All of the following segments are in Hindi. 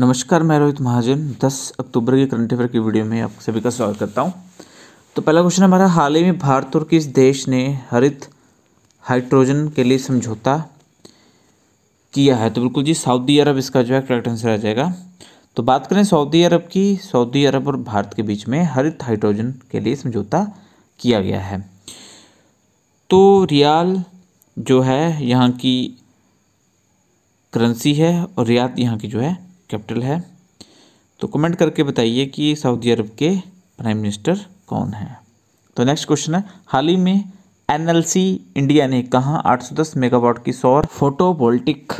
नमस्कार मैं रोहित महाजन 10 अक्टूबर के करंट अफेयर की वीडियो में आप सभी का स्वागत करता हूं तो पहला क्वेश्चन हमारा हाल ही में भारत और किस देश ने हरित हाइड्रोजन के लिए समझौता किया है तो बिल्कुल जी सऊदी अरब इसका जो है करेक्ट आंसर आ जाएगा तो बात करें सऊदी अरब की सऊदी अरब और भारत के बीच में हरित हाइड्रोजन के लिए समझौता किया गया है तो रियाल जो है यहाँ की करेंसी है और रियात यहाँ की जो है कैपिटल है तो कमेंट करके बताइए कि सऊदी अरब के प्राइम मिनिस्टर कौन है तो नेक्स्ट क्वेश्चन है हाल ही में एनएलसी इंडिया ने कहाँ 810 मेगावाट की सौर फोटोवोल्टिक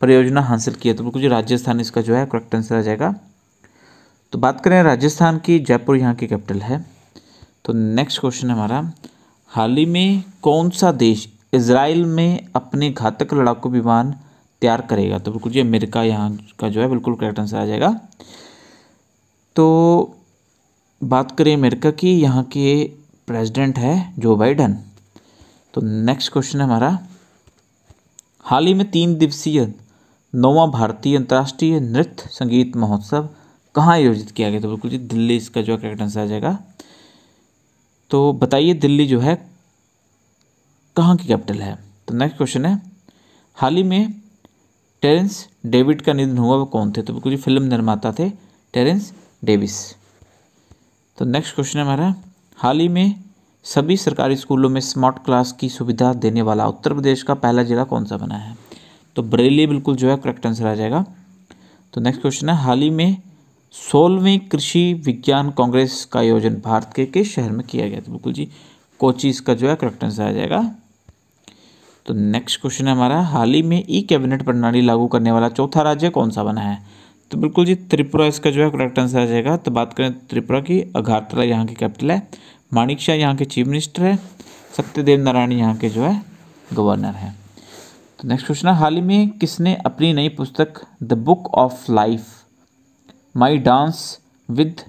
परियोजना हासिल की है तो बिल्कुल राजस्थान इसका जो है करेक्ट आंसर आ जाएगा तो बात करें राजस्थान की जयपुर यहाँ की कैपिटल है तो नेक्स्ट क्वेश्चन हमारा हाल ही में कौन सा देश इसराइल में अपने घातक लड़ाकू विमान तैयार करेगा तो बिल्कुल जी अमेरिका यहाँ का जो है बिल्कुल करेक्ट आंसर आ जाएगा तो बात करें अमेरिका की यहाँ के प्रेसिडेंट है जो बाइडन तो नेक्स्ट क्वेश्चन है हमारा हाल ही में तीन दिवसीय नौवा भारतीय अंतर्राष्ट्रीय नृत्य संगीत महोत्सव कहाँ आयोजित किया गया तो बिल्कुल जी दिल्ली इसका जो है करेक्ट आंसर आ जाएगा तो बताइए दिल्ली जो है कहाँ की कैपिटल है तो नेक्स्ट क्वेश्चन है हाल ही में टेरेंस डेविड का निधन हुआ वो कौन थे तो बिल्कुल फिल्म निर्माता थे टेरेंस डेविस तो नेक्स्ट क्वेश्चन है हमारा हाल ही में सभी सरकारी स्कूलों में स्मार्ट क्लास की सुविधा देने वाला उत्तर प्रदेश का पहला जिला कौन सा बना है तो बरेली बिल्कुल जो है करेक्ट आंसर आ जाएगा तो नेक्स्ट क्वेश्चन है हाल ही में सोलहवें कृषि विज्ञान कांग्रेस का आयोजन भारत के किस शहर में किया गया था तो बिल्कुल जी कोची इसका जो है करेक्ट आंसर आ जाएगा तो नेक्स्ट क्वेश्चन है हमारा हाल ही में ई कैबिनेट प्रणाली लागू करने वाला चौथा राज्य कौन सा बना है तो बिल्कुल जी त्रिपुरा इसका जो है करेक्ट आंसर आ जाएगा तो बात करें त्रिपुरा की अघातला यहाँ की कैपिटल है माणिक शाह यहाँ के चीफ मिनिस्टर है सत्यदेव नारायण यहाँ के जो है गवर्नर है तो नेक्स्ट क्वेश्चन है हाल ही में किसने अपनी नई पुस्तक the book of life my dance with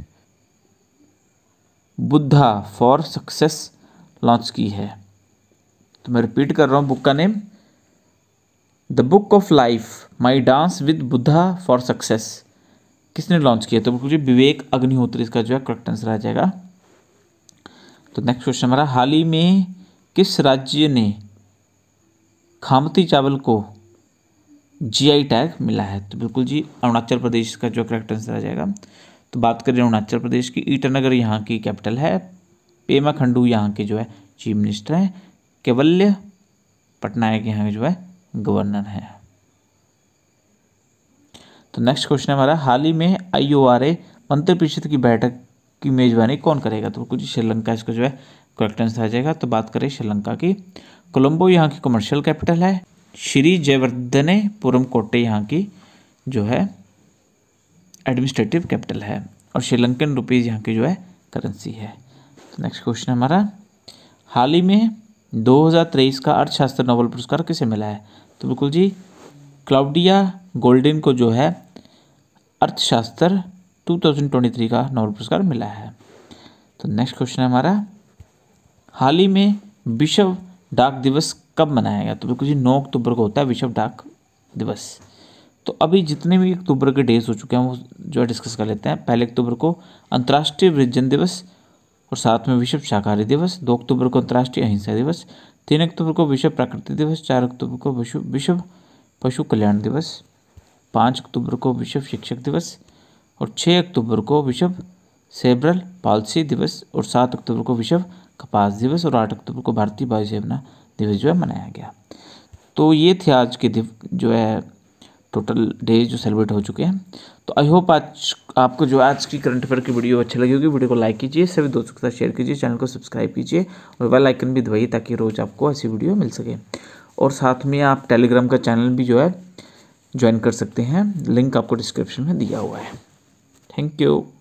Buddha for success launch की है तो मैं रिपीट कर रहा हूँ बुक का name the book of life my dance with Buddha for success किसने लॉन्च किया तो बिल्कुल विवेक अग्निहोत्री इसका जो है करेक्ट आंसर आ जाएगा तो नेक्स्ट क्वेश्चन हमारा हाल ही में किस राज्य ने खामती चावल को जीआई टैग मिला है तो बिल्कुल जी अरुणाचल प्रदेश का जो करेक्ट आंसर आ जाएगा तो बात करें अरुणाचल प्रदेश की ईटानगर यहाँ की कैपिटल है पेमा खंडू यहाँ के जो है चीफ मिनिस्टर हैं केवल्य पटनायक यहाँ के जो है गवर्नर हैं तो नेक्स्ट क्वेश्चन हमारा हाल ही में आई आर ए मंत्री परिषद की बैठक की मेजबानी कौन करेगा तो कुछ श्रीलंका इसका जो है करेक्ट आंसर आ जाएगा तो बात करें श्रीलंका की कोलंबो यहाँ की कमर्शियल कैपिटल है श्री जयवर्धने पुरम कोटे यहाँ की जो है एडमिनिस्ट्रेटिव कैपिटल है और श्रीलंकन रुपीज़ यहाँ की जो है करेंसी है नेक्स्ट तो क्वेश्चन हमारा हाल ही में 2023 का अर्थशास्त्र नोबल पुरस्कार किसे मिला है तो बिल्कुल जी क्लाउडिया गोल्डन को जो है अर्थशास्त्र 2023 का नोबल पुरस्कार मिला है तो नेक्स्ट क्वेश्चन है हमारा हाल ही में विश्व डाक दिवस कब मनाया गया तो बिल्कुल जी नौ अक्टूबर को होता है विश्व डाक दिवस तो अभी जितने भी अक्टूबर के डेज हो चुके हैं वो जो है डिस्कस कर लेते हैं पहले अक्टूबर को अंतर्राष्ट्रीय वृजन दिवस और साथ में विश्व शाकाहारी दिवस दो अक्टूबर को अंतर्राष्ट्रीय अहिंसा दिवस तीन अक्टूबर को विश्व प्राकृतिक दिवस चार अक्टूबर को विश्व विश्व पशु कल्याण दिवस पाँच अक्टूबर को विश्व शिक्षक दिवस और छः अक्टूबर को विश्व सेब्रल पॉलिसी दिवस और सात अक्टूबर को विश्व कपास दिवस और आठ अक्टूबर को भारतीय वायुसेना दिवस जो है मनाया गया तो ये थे आज के जो है टोटल डेज जो सेलिब्रेट हो चुके हैं तो आई होप आज आपको जो आज की करंट अफेयर की वीडियो अच्छी लगी होगी वीडियो को लाइक कीजिए सभी दोस्तों के साथ शेयर कीजिए चैनल को सब्सक्राइब कीजिए और बेल आइकन भी दबाइए ताकि रोज़ आपको ऐसी वीडियो मिल सके और साथ में आप टेलीग्राम का चैनल भी जो है ज्वाइन कर सकते हैं लिंक आपको डिस्क्रिप्शन में दिया हुआ है थैंक यू